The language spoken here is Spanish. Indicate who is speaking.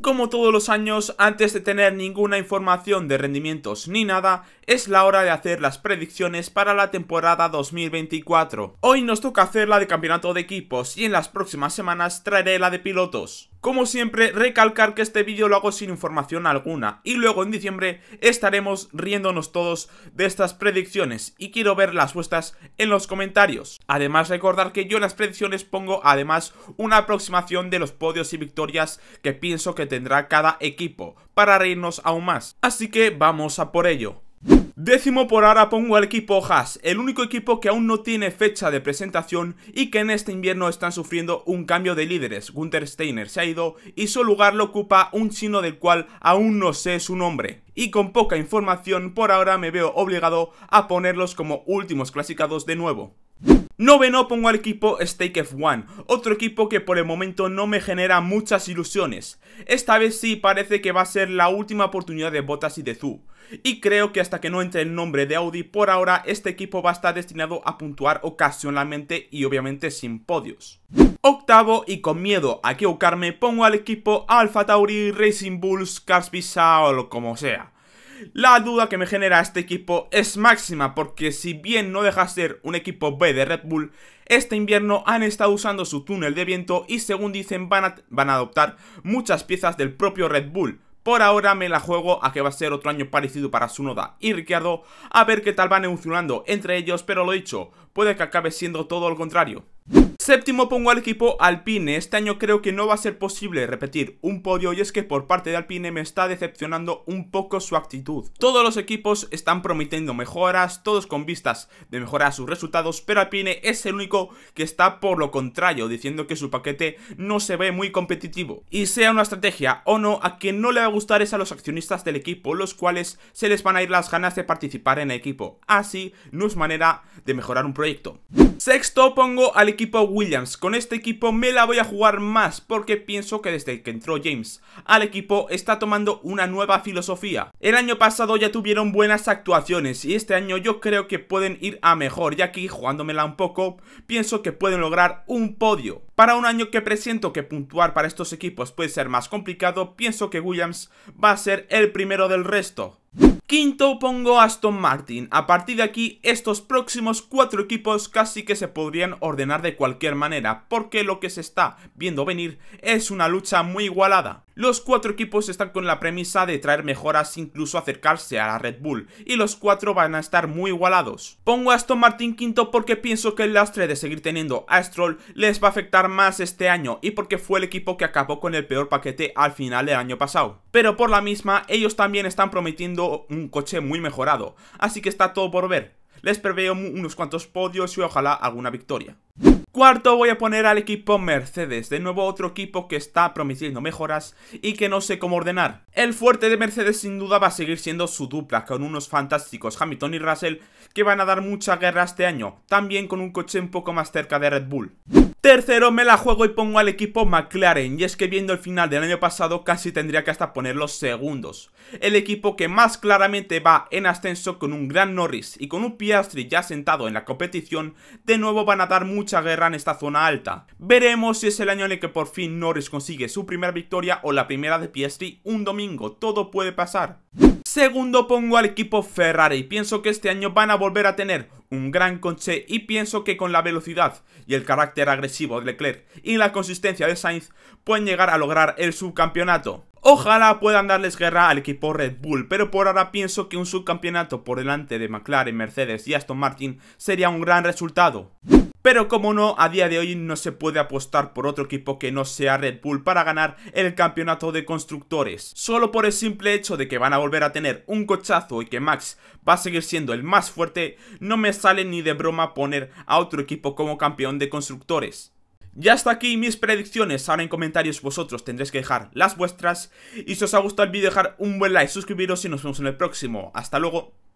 Speaker 1: Como todos los años, antes de tener ninguna información de rendimientos ni nada, es la hora de hacer las predicciones para la temporada 2024. Hoy nos toca hacer la de campeonato de equipos y en las próximas semanas traeré la de pilotos. Como siempre, recalcar que este vídeo lo hago sin información alguna y luego en diciembre estaremos riéndonos todos de estas predicciones y quiero ver las vuestras en los comentarios. Además, recordar que yo en las predicciones pongo además una aproximación de los podios y victorias que pienso que tendrá cada equipo para reírnos aún más. Así que vamos a por ello. Décimo por ahora pongo al equipo Haas, el único equipo que aún no tiene fecha de presentación y que en este invierno están sufriendo un cambio de líderes. Gunter Steiner se ha ido y su lugar lo ocupa un chino del cual aún no sé su nombre. Y con poca información por ahora me veo obligado a ponerlos como últimos clasificados de nuevo. Noveno pongo al equipo Stake F1, otro equipo que por el momento no me genera muchas ilusiones. Esta vez sí parece que va a ser la última oportunidad de Bottas y de Zoo, Y creo que hasta que no entre el nombre de Audi por ahora, este equipo va a estar destinado a puntuar ocasionalmente y obviamente sin podios. Octavo y con miedo a equivocarme pongo al equipo Alpha Tauri, Racing Bulls, Cars o lo como sea. La duda que me genera este equipo es máxima porque si bien no deja ser un equipo B de Red Bull, este invierno han estado usando su túnel de viento y según dicen van a, van a adoptar muchas piezas del propio Red Bull. Por ahora me la juego a que va a ser otro año parecido para Sunoda y Ricciardo, a ver qué tal van evolucionando entre ellos, pero lo dicho, puede que acabe siendo todo lo contrario. Séptimo pongo al equipo Alpine. Este año creo que no va a ser posible repetir un podio y es que por parte de Alpine me está decepcionando un poco su actitud. Todos los equipos están prometiendo mejoras, todos con vistas de mejorar sus resultados, pero Alpine es el único que está por lo contrario, diciendo que su paquete no se ve muy competitivo. Y sea una estrategia o no, a quien no le va a gustar es a los accionistas del equipo, los cuales se les van a ir las ganas de participar en el equipo. Así no es manera de mejorar un proyecto. Sexto pongo al equipo Williams. Con este equipo me la voy a jugar más porque pienso que desde que entró James al equipo está tomando una nueva filosofía. El año pasado ya tuvieron buenas actuaciones y este año yo creo que pueden ir a mejor y aquí jugándomela un poco pienso que pueden lograr un podio. Para un año que presiento que puntuar para estos equipos puede ser más complicado, pienso que Williams va a ser el primero del resto. Quinto pongo a Aston Martin. A partir de aquí, estos próximos cuatro equipos casi que se podrían ordenar de cualquier manera, porque lo que se está viendo venir es una lucha muy igualada. Los cuatro equipos están con la premisa de traer mejoras incluso acercarse a la Red Bull, y los cuatro van a estar muy igualados. Pongo a Aston Martin quinto porque pienso que el lastre de seguir teniendo a Stroll les va a afectar más este año y porque fue el equipo que acabó con el peor paquete al final del año pasado. Pero por la misma, ellos también están prometiendo un coche muy mejorado, así que está todo por ver. Les preveo unos cuantos podios y ojalá alguna victoria. Cuarto voy a poner al equipo Mercedes, de nuevo otro equipo que está prometiendo mejoras y que no sé cómo ordenar. El fuerte de Mercedes sin duda va a seguir siendo su dupla, con unos fantásticos Hamilton y Russell que van a dar mucha guerra este año, también con un coche un poco más cerca de Red Bull. Tercero, me la juego y pongo al equipo McLaren, y es que viendo el final del año pasado casi tendría que hasta poner los segundos. El equipo que más claramente va en ascenso con un gran Norris y con un Piastri ya sentado en la competición, de nuevo van a dar mucha guerra en esta zona alta. Veremos si es el año en el que por fin Norris consigue su primera victoria o la primera de Piastri un domingo, todo puede pasar. Segundo pongo al equipo Ferrari, pienso que este año van a volver a tener un gran coche y pienso que con la velocidad y el carácter agresivo de Leclerc y la consistencia de Sainz pueden llegar a lograr el subcampeonato. Ojalá puedan darles guerra al equipo Red Bull, pero por ahora pienso que un subcampeonato por delante de McLaren, Mercedes y Aston Martin sería un gran resultado. Pero como no, a día de hoy no se puede apostar por otro equipo que no sea Red Bull para ganar el campeonato de constructores. Solo por el simple hecho de que van a volver a tener un cochazo y que Max va a seguir siendo el más fuerte, no me sale ni de broma poner a otro equipo como campeón de constructores. Ya hasta aquí mis predicciones, ahora en comentarios vosotros tendréis que dejar las vuestras y si os ha gustado el vídeo dejar un buen like, suscribiros y nos vemos en el próximo. Hasta luego.